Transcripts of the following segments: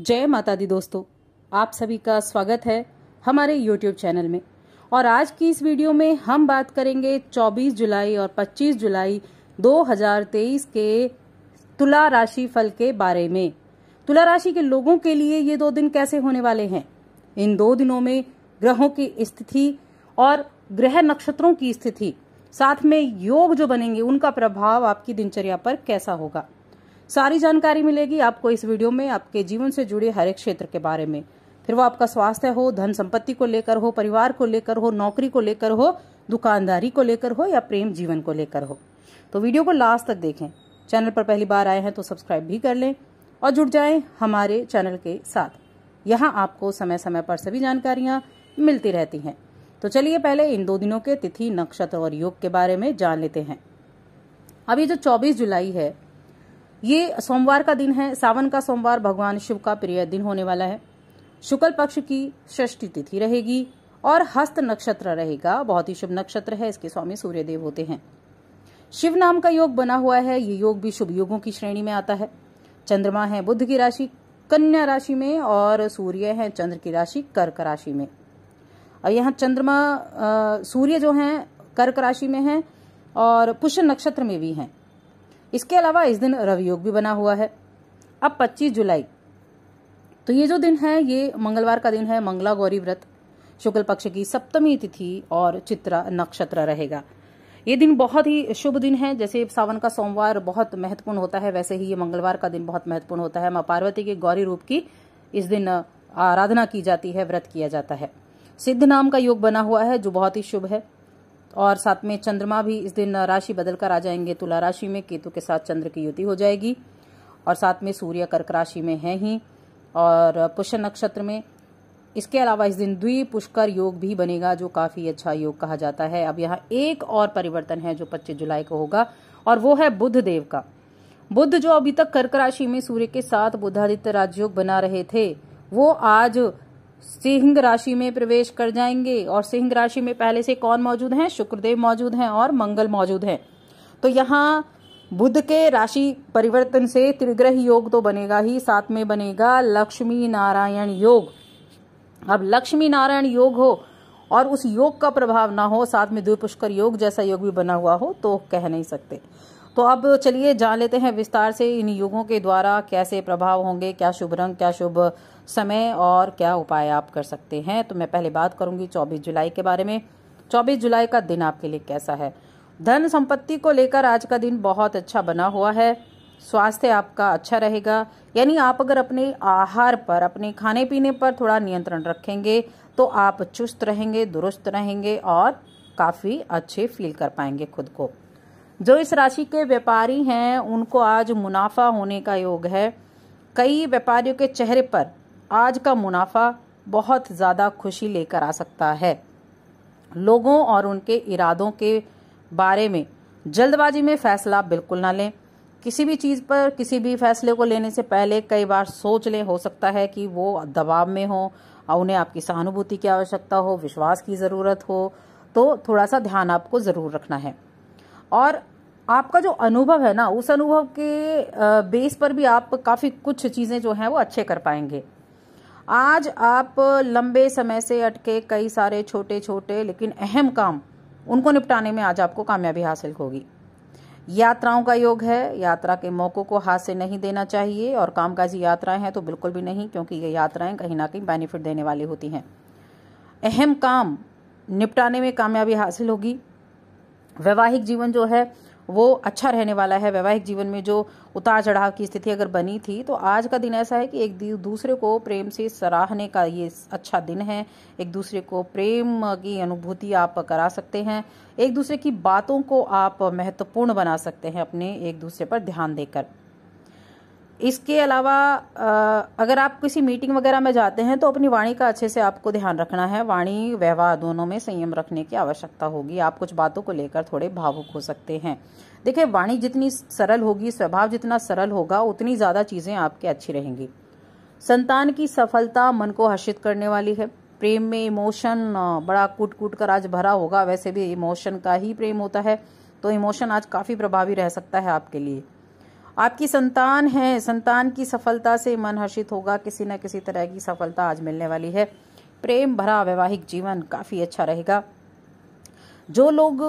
जय माता दी दोस्तों आप सभी का स्वागत है हमारे YouTube चैनल में और आज की इस वीडियो में हम बात करेंगे 24 जुलाई और 25 जुलाई 2023 के तुला राशि फल के बारे में तुला राशि के लोगों के लिए ये दो दिन कैसे होने वाले हैं इन दो दिनों में ग्रहों की स्थिति और ग्रह नक्षत्रों की स्थिति साथ में योग जो बनेंगे उनका प्रभाव आपकी दिनचर्या पर कैसा होगा सारी जानकारी मिलेगी आपको इस वीडियो में आपके जीवन से जुड़े हर एक क्षेत्र के बारे में फिर वो आपका स्वास्थ्य हो धन संपत्ति को लेकर हो परिवार को लेकर हो नौकरी को लेकर हो दुकानदारी को लेकर हो या प्रेम जीवन को लेकर हो तो वीडियो को लास्ट तक देखें चैनल पर पहली बार आए हैं तो सब्सक्राइब भी कर लें और जुड़ जाएं हमारे चैनल के साथ यहां आपको समय समय पर सभी जानकारियां मिलती रहती हैं तो चलिए पहले इन दो दिनों के तिथि नक्षत्र और योग के बारे में जान लेते हैं अभी जो 24 जुलाई है ये सोमवार का दिन है सावन का सोमवार भगवान शिव का प्रिय दिन होने वाला है शुक्ल पक्ष की षष्ठी तिथि रहेगी और हस्त नक्षत्र रहेगा बहुत ही शुभ नक्षत्र है इसके स्वामी सूर्यदेव होते हैं शिव नाम का योग बना हुआ है ये योग भी शुभ योगों की श्रेणी में आता है चंद्रमा है बुद्ध की राशि कन्या राशि में और सूर्य है चंद्र की राशि कर्क राशि में और यहाँ चंद्रमा सूर्य जो है कर्क राशि में है और पुष्य नक्षत्र में भी हैं इसके अलावा इस दिन रवियोग भी बना हुआ है अब 25 जुलाई तो ये जो दिन है ये मंगलवार का दिन है मंगला गौरी व्रत शुक्ल पक्ष की सप्तमी तिथि और चित्रा नक्षत्र रहेगा ये दिन बहुत ही शुभ दिन है जैसे सावन का सोमवार बहुत महत्वपूर्ण होता है वैसे ही ये मंगलवार का दिन बहुत महत्वपूर्ण होता है माँ पार्वती के गौरी रूप की इस दिन आराधना की जाती है व्रत किया जाता है सिद्ध नाम का योग बना हुआ है जो बहुत ही शुभ है और साथ में चंद्रमा भी इस दिन राशि बदलकर आ जाएंगे तुला राशि में केतु के साथ चंद्र की युति हो जाएगी और साथ में सूर्य कर्क राशि में है ही और पुष्य नक्षत्र में इसके अलावा इस दिन द्वि पुष्कर योग भी बनेगा जो काफी अच्छा योग कहा जाता है अब यहाँ एक और परिवर्तन है जो 25 जुलाई को होगा और वो है बुद्ध देव का बुद्ध जो अभी तक कर्क राशि में सूर्य के साथ बुद्धादित्य राजयोग बना रहे थे वो आज सिंह राशि में प्रवेश कर जाएंगे और सिंह राशि में पहले से कौन मौजूद हैं शुक्रदेव मौजूद हैं और मंगल मौजूद हैं तो यहाँ बुध के राशि परिवर्तन से त्रिग्रह योग तो बनेगा ही साथ में बनेगा लक्ष्मी नारायण योग अब लक्ष्मी नारायण योग हो और उस योग का प्रभाव ना हो साथ में द्विपुष्कर योग जैसा योग भी बना हुआ हो तो कह नहीं सकते तो अब चलिए जान लेते हैं विस्तार से इन योगों के द्वारा कैसे प्रभाव होंगे क्या शुभ रंग क्या शुभ समय और क्या उपाय आप कर सकते हैं तो मैं पहले बात करूंगी 24 जुलाई के बारे में 24 जुलाई का दिन आपके लिए कैसा है धन संपत्ति को लेकर आज का दिन बहुत अच्छा बना हुआ है स्वास्थ्य आपका अच्छा रहेगा यानी आप अगर अपने आहार पर अपने खाने पीने पर थोड़ा नियंत्रण रखेंगे तो आप चुस्त रहेंगे दुरुस्त रहेंगे और काफ़ी अच्छे फील कर पाएंगे खुद को जो इस राशि के व्यापारी हैं उनको आज मुनाफा होने का योग है कई व्यापारियों के चेहरे पर आज का मुनाफा बहुत ज़्यादा खुशी लेकर आ सकता है लोगों और उनके इरादों के बारे में जल्दबाजी में फैसला बिल्कुल ना लें किसी भी चीज़ पर किसी भी फैसले को लेने से पहले कई बार सोच लें हो सकता है कि वो दबाव में हो और उन्हें आपकी सहानुभूति की आवश्यकता हो विश्वास की ज़रूरत हो तो थोड़ा सा ध्यान आपको ज़रूर रखना है और आपका जो अनुभव है ना उस अनुभव के बेस पर भी आप काफ़ी कुछ चीज़ें जो हैं वो अच्छे कर पाएंगे आज आप लंबे समय से अटके कई सारे छोटे छोटे लेकिन अहम काम उनको निपटाने में आज आपको कामयाबी हासिल होगी यात्राओं का योग है यात्रा के मौक़ों को हाथ से नहीं देना चाहिए और कामकाजी यात्राएं हैं तो बिल्कुल भी नहीं क्योंकि ये यात्राएं कहीं ना कहीं बेनिफिट देने वाली होती हैं अहम काम निपटाने में कामयाबी हासिल होगी वैवाहिक जीवन जो है वो अच्छा रहने वाला है वैवाहिक जीवन में जो उतार चढ़ाव की स्थिति अगर बनी थी तो आज का दिन ऐसा है कि एक दूसरे को प्रेम से सराहने का ये अच्छा दिन है एक दूसरे को प्रेम की अनुभूति आप करा सकते हैं एक दूसरे की बातों को आप महत्वपूर्ण बना सकते हैं अपने एक दूसरे पर ध्यान देकर इसके अलावा अगर आप किसी मीटिंग वगैरह में जाते हैं तो अपनी वाणी का अच्छे से आपको ध्यान रखना है वाणी व्यवहार दोनों में संयम रखने की आवश्यकता होगी आप कुछ बातों को लेकर थोड़े भावुक हो सकते हैं देखिए वाणी जितनी सरल होगी स्वभाव जितना सरल होगा उतनी ज़्यादा चीज़ें आपके अच्छी रहेंगी संतान की सफलता मन को हर्षित करने वाली है प्रेम में इमोशन बड़ा कूट कूट कर आज भरा होगा वैसे भी इमोशन का ही प्रेम होता है तो इमोशन आज काफ़ी प्रभावी रह सकता है आपके लिए आपकी संतान है संतान की सफलता से मन हर्षित होगा किसी न किसी तरह की सफलता आज मिलने वाली है प्रेम भरा वैवाहिक जीवन काफ़ी अच्छा रहेगा जो लोग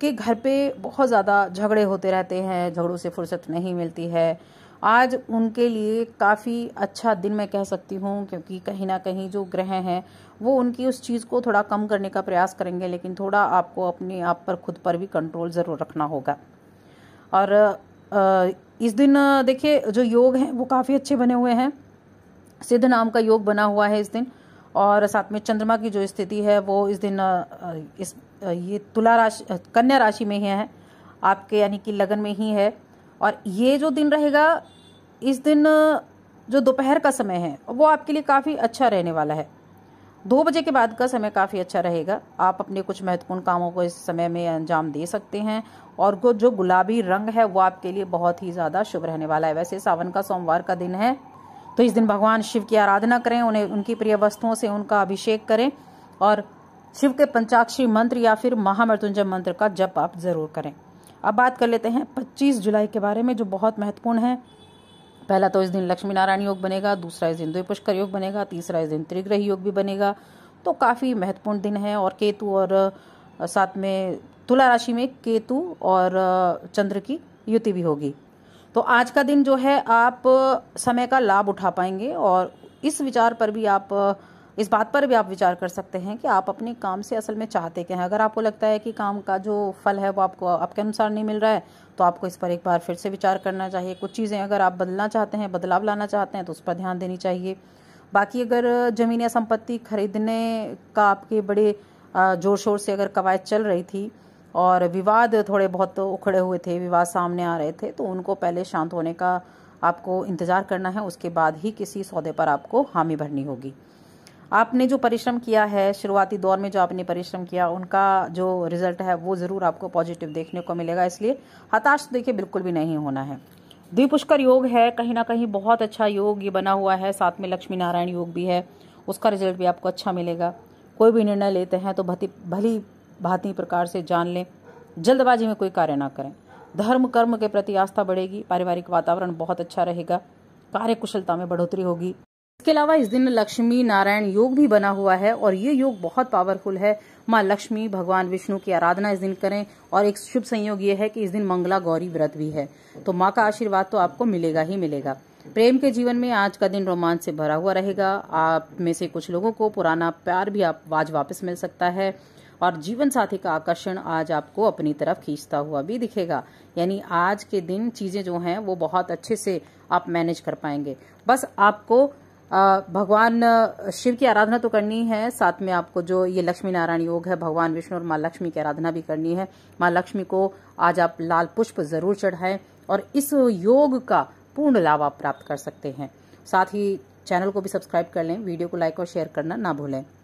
के घर पे बहुत ज़्यादा झगड़े होते रहते हैं झगड़ों से फुर्सत नहीं मिलती है आज उनके लिए काफ़ी अच्छा दिन मैं कह सकती हूँ क्योंकि कहीं ना कहीं जो ग्रह हैं वो उनकी उस चीज़ को थोड़ा कम करने का प्रयास करेंगे लेकिन थोड़ा आपको अपने आप पर खुद पर भी कंट्रोल ज़रूर रखना होगा और आ, इस दिन देखिए जो योग हैं वो काफ़ी अच्छे बने हुए हैं सिद्ध नाम का योग बना हुआ है इस दिन और साथ में चंद्रमा की जो स्थिति है वो इस दिन इस ये तुला राशि कन्या राशि में ही है आपके यानी कि लगन में ही है और ये जो दिन रहेगा इस दिन जो दोपहर का समय है वो आपके लिए काफ़ी अच्छा रहने वाला है दो बजे के बाद का समय काफ़ी अच्छा रहेगा आप अपने कुछ महत्वपूर्ण कामों को इस समय में अंजाम दे सकते हैं और जो गुलाबी रंग है वो आपके लिए बहुत ही ज़्यादा शुभ रहने वाला है वैसे सावन का सोमवार का दिन है तो इस दिन भगवान शिव की आराधना करें उन्हें उनकी प्रिय वस्तुओं से उनका अभिषेक करें और शिव के पंचाक्षी मंत्र या फिर महामृत्युंजय मंत्र का जप आप जरूर करें अब बात कर लेते हैं 25 जुलाई के बारे में जो बहुत महत्वपूर्ण है पहला तो इस दिन लक्ष्मी नारायण योग बनेगा दूसरा इस दिन द्विपुष्कर योग बनेगा तीसरा इस दिन त्रिग्रह योग भी बनेगा तो काफ़ी महत्वपूर्ण दिन है और केतु और साथ में तुला राशि में केतु और चंद्र की युति भी होगी तो आज का दिन जो है आप समय का लाभ उठा पाएंगे और इस विचार पर भी आप इस बात पर भी आप विचार कर सकते हैं कि आप अपने काम से असल में चाहते क्या हैं अगर आपको लगता है कि काम का जो फल है वो आपको आपके अनुसार नहीं मिल रहा है तो आपको इस पर एक बार फिर से विचार करना चाहिए कुछ चीज़ें अगर आप बदलना चाहते हैं बदलाव लाना चाहते हैं तो उस पर ध्यान देनी चाहिए बाकी अगर ज़मीन या संपत्ति खरीदने का आपके बड़े जोर शोर से अगर कवायद चल रही थी और विवाद थोड़े बहुत उखड़े हुए थे विवाद सामने आ रहे थे तो उनको पहले शांत होने का आपको इंतज़ार करना है उसके बाद ही किसी सौदे पर आपको हामी भरनी होगी आपने जो परिश्रम किया है शुरुआती दौर में जो आपने परिश्रम किया उनका जो रिजल्ट है वो ज़रूर आपको पॉजिटिव देखने को मिलेगा इसलिए हताश तो देखिए बिल्कुल भी नहीं होना है द्विपुष्कर योग है कहीं ना कहीं बहुत अच्छा योग ये बना हुआ है साथ में लक्ष्मी नारायण योग भी है उसका रिजल्ट भी आपको अच्छा मिलेगा कोई भी निर्णय लेते हैं तो भति भली भांति प्रकार से जान लें जल्दबाजी में कोई कार्य ना करें धर्म कर्म के प्रति आस्था बढ़ेगी पारिवारिक वातावरण बहुत अच्छा रहेगा कार्य कुशलता में बढ़ोतरी होगी इसके अलावा इस दिन लक्ष्मी नारायण योग भी बना हुआ है और ये योग बहुत पावरफुल है माँ लक्ष्मी भगवान विष्णु की आराधना इस दिन करें और एक शुभ संयोग ये है कि इस दिन मंगला गौरी व्रत भी है तो माँ का आशीर्वाद तो आपको मिलेगा ही मिलेगा प्रेम के जीवन में आज का दिन रोमांच से भरा हुआ रहेगा आप में से कुछ लोगों को पुराना प्यार भी आप आज वापस मिल सकता है और जीवन साथी का आकर्षण आज आपको अपनी तरफ खींचता हुआ भी दिखेगा यानी आज के दिन चीज़ें जो हैं वो बहुत अच्छे से आप मैनेज कर पाएंगे बस आपको भगवान शिव की आराधना तो करनी है साथ में आपको जो ये लक्ष्मी नारायण योग है भगवान विष्णु और माँ लक्ष्मी की आराधना भी करनी है माँ लक्ष्मी को आज आप लाल पुष्प जरूर चढ़ाएं और इस योग का पूर्ण लाभ आप प्राप्त कर सकते हैं साथ ही चैनल को भी सब्सक्राइब कर लें वीडियो को लाइक और शेयर करना ना भूलें